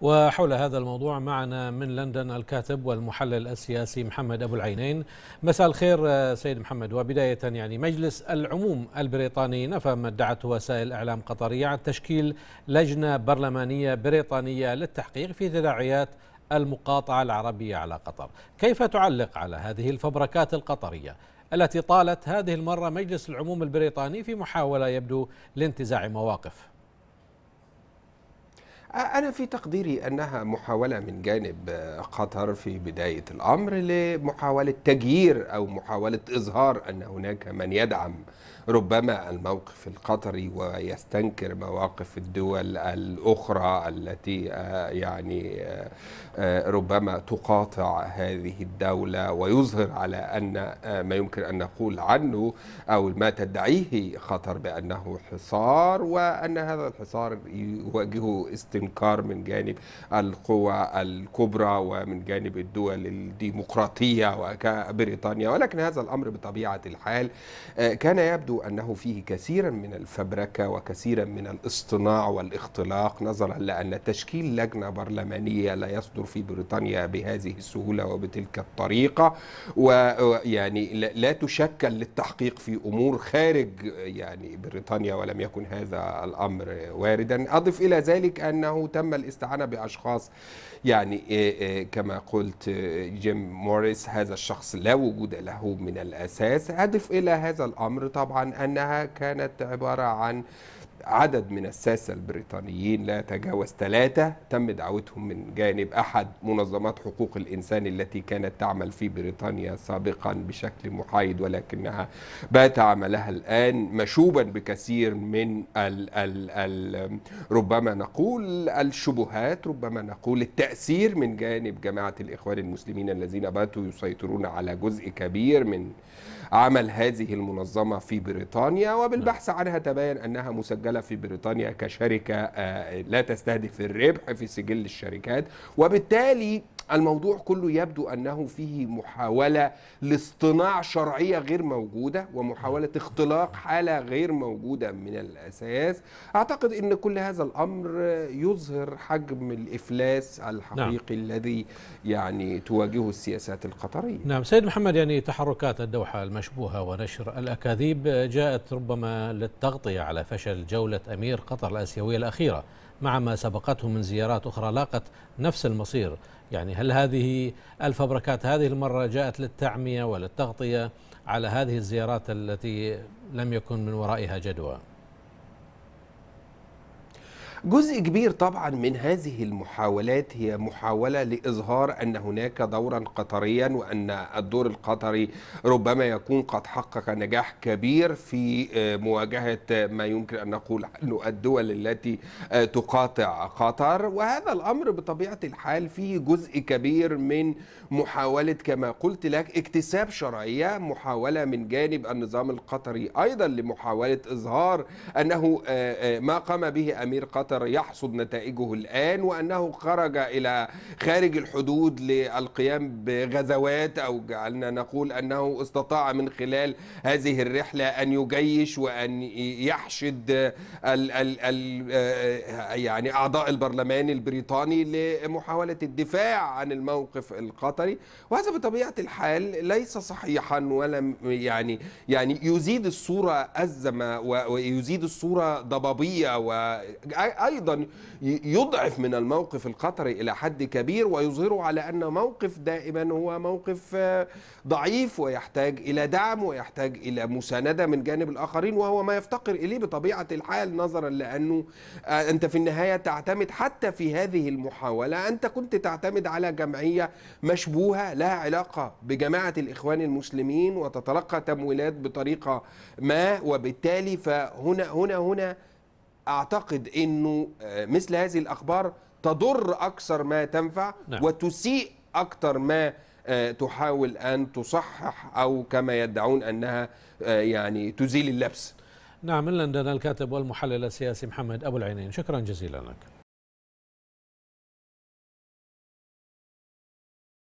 وحول هذا الموضوع معنا من لندن الكاتب والمحلل السياسي محمد أبو العينين مساء الخير آه، سيد محمد وبداية يعني مجلس العموم البريطاني نفى ما ادعته وسائل إعلام قطرية عن تشكيل لجنة برلمانية بريطانية للتحقيق في تداعيات المقاطعة العربية على قطر كيف تعلق على هذه الفبركات القطرية التي طالت هذه المرة مجلس العموم البريطاني في محاولة يبدو لانتزاع مواقف أنا في تقديري أنها محاولة من جانب آه، قطر في بداية الأمر لمحاولة تجيير أو محاولة إظهار أن هناك من يدعم ربما الموقف القطري ويستنكر مواقف الدول الأخرى التي آه، يعني آه، ربما تقاطع هذه الدولة ويظهر على أن ما يمكن أن نقول عنه أو ما تدعيه قطر بأنه حصار وأن هذا الحصار يواجهه استثمار استنكار من جانب القوى الكبرى ومن جانب الدول الديمقراطية وكبريطانيا ولكن هذا الأمر بطبيعة الحال آه، كان يبدو أنه فيه كثيرا من الفبركة وكثيرا من الاصطناع والاختلاق نظرا لأن تشكيل لجنة برلمانية لا يصدر في بريطانيا بهذه السهولة وبتلك الطريقة ويعني لا تشكل للتحقيق في أمور خارج يعني بريطانيا ولم يكن هذا الأمر واردا أضف إلى ذلك أن أنه تم الاستعانة بأشخاص يعني إيه، إيه، كما قلت إيه، جيم موريس هذا الشخص لا وجود له من الأساس أضف إلى هذا الأمر طبعا أنها كانت عبارة عن عدد من الساسة البريطانيين لا يتجاوز ثلاثة تم دعوتهم من جانب أحد منظمات حقوق الإنسان التي كانت تعمل في بريطانيا سابقا بشكل محايد ولكنها بات عملها الآن مشوبا بكثير من ال ال ال ربما نقول الشبهات ربما نقول التأثير من جانب جماعة الإخوان المسلمين الذين باتوا يسيطرون على جزء كبير من عمل هذه المنظمة في بريطانيا وبالبحث عنها تبين أنها مسجلة مسجلة في بريطانيا كشركة آه، لا تستهدف الربح في سجل الشركات وبالتالي الموضوع كله يبدو أنه فيه محاولة لاصطناع شرعية غير موجودة ومحاولة اختلاق حالة غير موجودة من الأساس أعتقد أن كل هذا الأمر يظهر حجم الإفلاس الحقيقي نعم. الذي يعني تواجهه السياسات القطرية نعم سيد محمد يعني تحركات الدوحة المشبوهة ونشر الأكاذيب جاءت ربما للتغطية على فشل جولة أمير قطر الآسيوية الأخيرة مع ما سبقته من زيارات أخرى لاقت نفس المصير يعني هل هذه الفبركات هذه المرة جاءت للتعمية وللتغطية على هذه الزيارات التي لم يكن من ورائها جدوى جزء كبير طبعا من هذه المحاولات هي محاولة لإظهار أن هناك دورا قطريا وأن الدور القطري ربما يكون قد حقق نجاح كبير في آه، مواجهة ما يمكن أن نقول عنه الدول التي آه، تقاطع قطر وهذا الأمر بطبيعة الحال فيه جزء كبير من محاولة كما قلت لك اكتساب شرعية محاولة من جانب النظام القطري أيضا لمحاولة إظهار أنه آه، ما قام به أمير قطر قطر يحصد نتائجه الآن وأنه خرج إلى خارج الحدود للقيام بغزوات أو جعلنا نقول أنه استطاع من خلال هذه الرحلة أن يجيش وأن يحشد الـ الـ الـ آه، يعني أعضاء البرلمان البريطاني لمحاولة الدفاع عن الموقف القطري وهذا بطبيعة الحال ليس صحيحا ولا يعني يعني يزيد الصورة أزمة ويزيد الصورة ضبابية و ايضا يضعف من الموقف القطري الى حد كبير ويظهره على ان موقف دائما هو موقف آه، ضعيف ويحتاج الى دعم ويحتاج الى مسانده من جانب الاخرين وهو ما يفتقر اليه بطبيعه الحال نظرا لانه آه، انت في النهايه تعتمد حتى في هذه المحاوله انت كنت تعتمد على جمعيه مشبوهه لها علاقه بجماعه الاخوان المسلمين وتتلقى تمويلات بطريقه ما وبالتالي فهنا هنا هنا اعتقد انه آه، مثل هذه الاخبار تضر اكثر ما تنفع نعم. وتسيء اكثر ما آه، تحاول ان تصحح او كما يدعون انها آه، يعني تزيل اللبس نعم من لندن الكاتب والمحلل السياسي محمد ابو العينين شكرا جزيلا لك